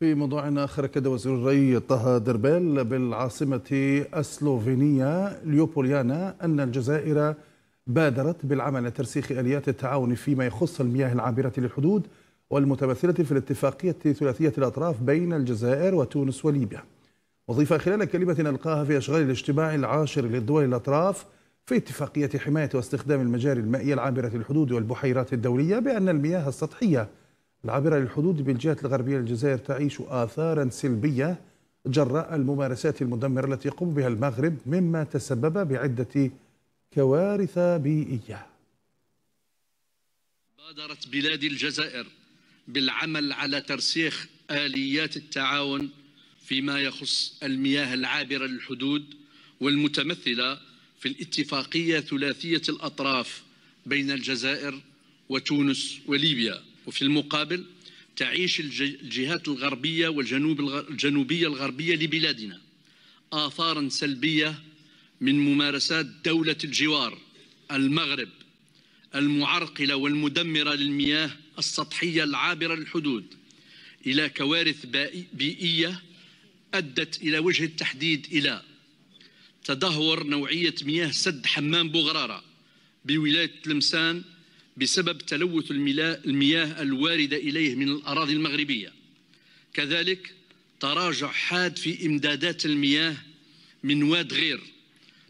في موضوع آخر كد وزير الري طه دربال بالعاصمة السلوفينية ليوبوليانا أن الجزائر بادرت بالعمل لترسيخ آليات التعاون فيما يخص المياه العابرة للحدود والمتمثلة في الاتفاقية ثلاثية الأطراف بين الجزائر وتونس وليبيا وضيف خلال كلمة ألقاها في أشغال الاجتماع العاشر للدول الأطراف في اتفاقية حماية واستخدام المجاري المائية العابرة للحدود والبحيرات الدولية بأن المياه السطحية العابرة للحدود بالجهة الغربية للجزائر تعيش آثارا سلبية جراء الممارسات المدمرة التي يقوم بها المغرب مما تسبب بعدة كوارث بيئية بادرت بلاد الجزائر بالعمل على ترسيخ آليات التعاون فيما يخص المياه العابرة للحدود والمتمثلة في الاتفاقية ثلاثية الأطراف بين الجزائر وتونس وليبيا وفي المقابل تعيش الجهات الغربية والجنوب الجنوبية الغربية لبلادنا آثارا سلبية من ممارسات دولة الجوار المغرب المعرقلة والمدمرة للمياه السطحية العابرة للحدود إلى كوارث بيئية أدت إلى وجه التحديد إلى تدهور نوعية مياه سد حمام بوغرارة بولاية تلمسان بسبب تلوث المياه الواردة إليه من الأراضي المغربية كذلك تراجع حاد في إمدادات المياه من واد غير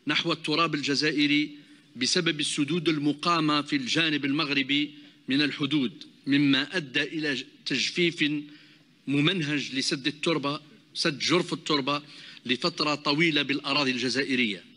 نحو التراب الجزائري بسبب السدود المقامة في الجانب المغربي من الحدود مما أدى إلى تجفيف ممنهج لسد التربة سد جرف التربة لفترة طويلة بالأراضي الجزائرية